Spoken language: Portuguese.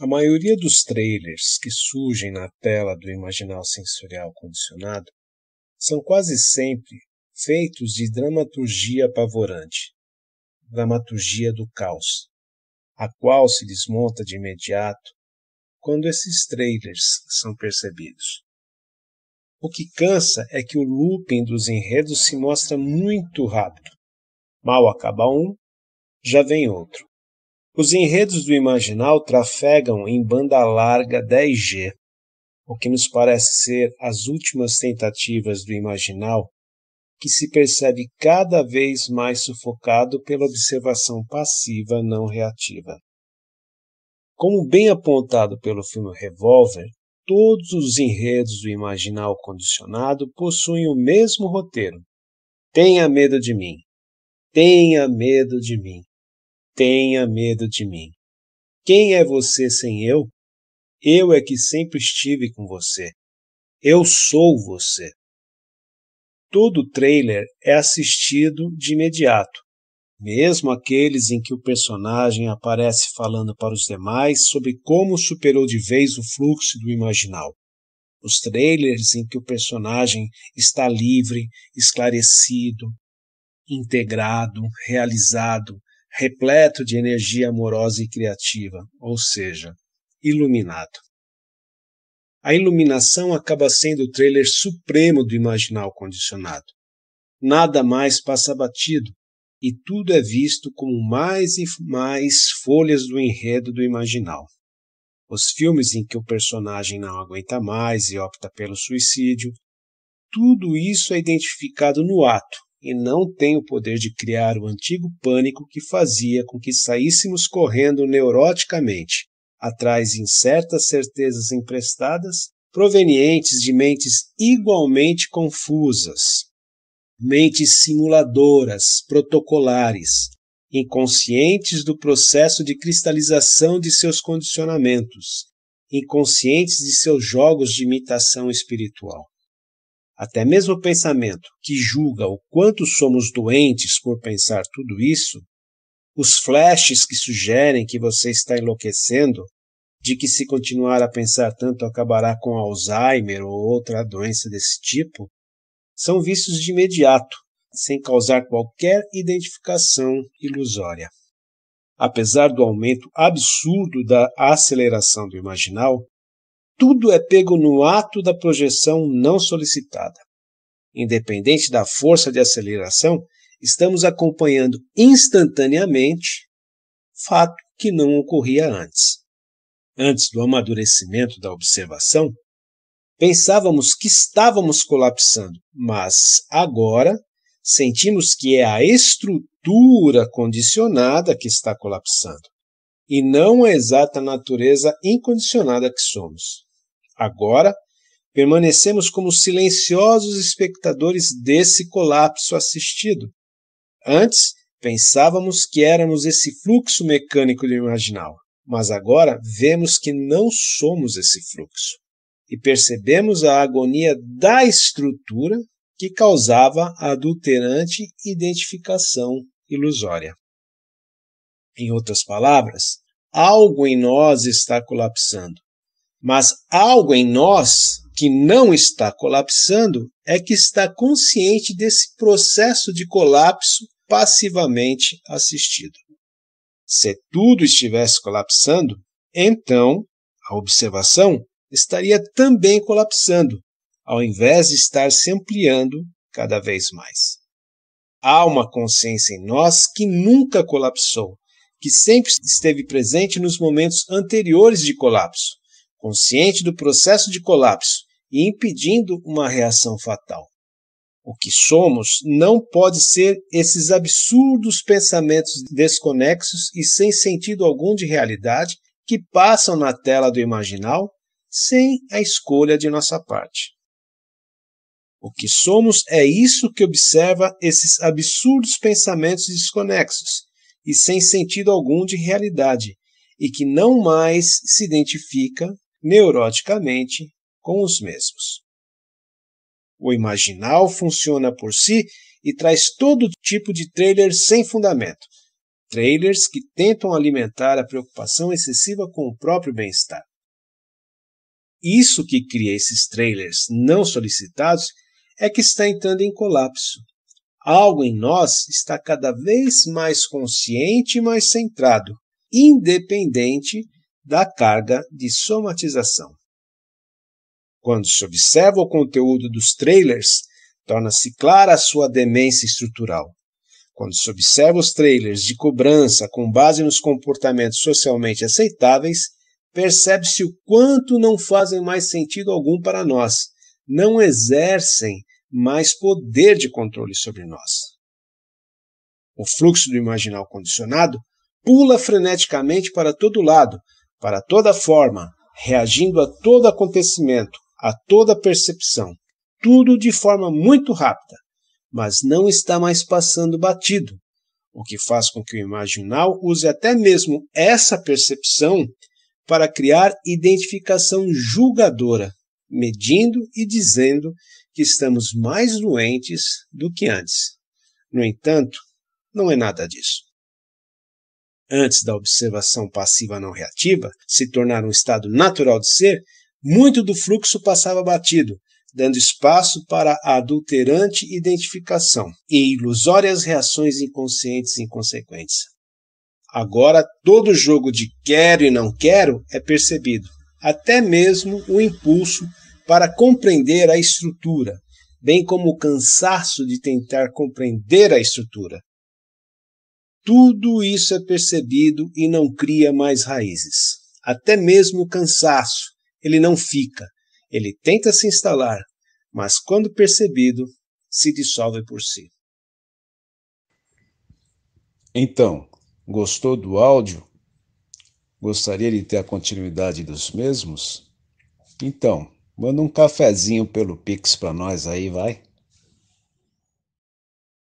A maioria dos trailers que surgem na tela do imaginal sensorial condicionado são quase sempre feitos de dramaturgia apavorante, dramaturgia do caos, a qual se desmonta de imediato quando esses trailers são percebidos. O que cansa é que o looping dos enredos se mostra muito rápido. Mal acaba um, já vem outro. Os enredos do imaginal trafegam em banda larga 10G, o que nos parece ser as últimas tentativas do imaginal, que se percebe cada vez mais sufocado pela observação passiva não reativa. Como bem apontado pelo filme Revolver, todos os enredos do imaginal condicionado possuem o mesmo roteiro. Tenha medo de mim. Tenha medo de mim tenha medo de mim. Quem é você sem eu? Eu é que sempre estive com você. Eu sou você. Todo trailer é assistido de imediato, mesmo aqueles em que o personagem aparece falando para os demais sobre como superou de vez o fluxo do imaginal. Os trailers em que o personagem está livre, esclarecido, integrado, realizado, repleto de energia amorosa e criativa, ou seja, iluminado. A iluminação acaba sendo o trailer supremo do imaginal condicionado. Nada mais passa batido e tudo é visto como mais e mais folhas do enredo do imaginal. Os filmes em que o personagem não aguenta mais e opta pelo suicídio, tudo isso é identificado no ato, e não tem o poder de criar o antigo pânico que fazia com que saíssemos correndo neuroticamente, atrás de incertas certezas emprestadas provenientes de mentes igualmente confusas, mentes simuladoras, protocolares, inconscientes do processo de cristalização de seus condicionamentos, inconscientes de seus jogos de imitação espiritual. Até mesmo o pensamento que julga o quanto somos doentes por pensar tudo isso, os flashes que sugerem que você está enlouquecendo, de que se continuar a pensar tanto acabará com Alzheimer ou outra doença desse tipo, são vistos de imediato, sem causar qualquer identificação ilusória. Apesar do aumento absurdo da aceleração do imaginal, tudo é pego no ato da projeção não solicitada. Independente da força de aceleração, estamos acompanhando instantaneamente fato que não ocorria antes. Antes do amadurecimento da observação, pensávamos que estávamos colapsando, mas agora sentimos que é a estrutura condicionada que está colapsando e não é a exata natureza incondicionada que somos. Agora, permanecemos como silenciosos espectadores desse colapso assistido. Antes, pensávamos que éramos esse fluxo mecânico do imaginal, mas agora vemos que não somos esse fluxo e percebemos a agonia da estrutura que causava a adulterante identificação ilusória. Em outras palavras, algo em nós está colapsando mas algo em nós que não está colapsando é que está consciente desse processo de colapso passivamente assistido. Se tudo estivesse colapsando, então a observação estaria também colapsando, ao invés de estar se ampliando cada vez mais. Há uma consciência em nós que nunca colapsou, que sempre esteve presente nos momentos anteriores de colapso, consciente do processo de colapso e impedindo uma reação fatal. O que somos não pode ser esses absurdos pensamentos desconexos e sem sentido algum de realidade que passam na tela do imaginal sem a escolha de nossa parte. O que somos é isso que observa esses absurdos pensamentos desconexos e sem sentido algum de realidade, e que não mais se identifica neuroticamente com os mesmos. O imaginal funciona por si e traz todo tipo de trailer sem fundamento. Trailers que tentam alimentar a preocupação excessiva com o próprio bem-estar. Isso que cria esses trailers não solicitados é que está entrando em colapso. Algo em nós está cada vez mais consciente e mais centrado, independente da carga de somatização. Quando se observa o conteúdo dos trailers, torna-se clara a sua demência estrutural. Quando se observa os trailers de cobrança com base nos comportamentos socialmente aceitáveis, percebe-se o quanto não fazem mais sentido algum para nós, não exercem mais poder de controle sobre nós. O fluxo do imaginal condicionado pula freneticamente para todo lado, para toda forma, reagindo a todo acontecimento, a toda percepção, tudo de forma muito rápida, mas não está mais passando batido, o que faz com que o imaginal use até mesmo essa percepção para criar identificação julgadora, medindo e dizendo que estamos mais doentes do que antes. No entanto, não é nada disso antes da observação passiva não reativa, se tornar um estado natural de ser, muito do fluxo passava batido, dando espaço para a adulterante identificação e ilusórias reações inconscientes em inconsequentes. Agora, todo jogo de quero e não quero é percebido, até mesmo o impulso para compreender a estrutura, bem como o cansaço de tentar compreender a estrutura, tudo isso é percebido e não cria mais raízes. Até mesmo o cansaço, ele não fica. Ele tenta se instalar, mas quando percebido, se dissolve por si. Então, gostou do áudio? Gostaria de ter a continuidade dos mesmos? Então, manda um cafezinho pelo Pix para nós aí, vai.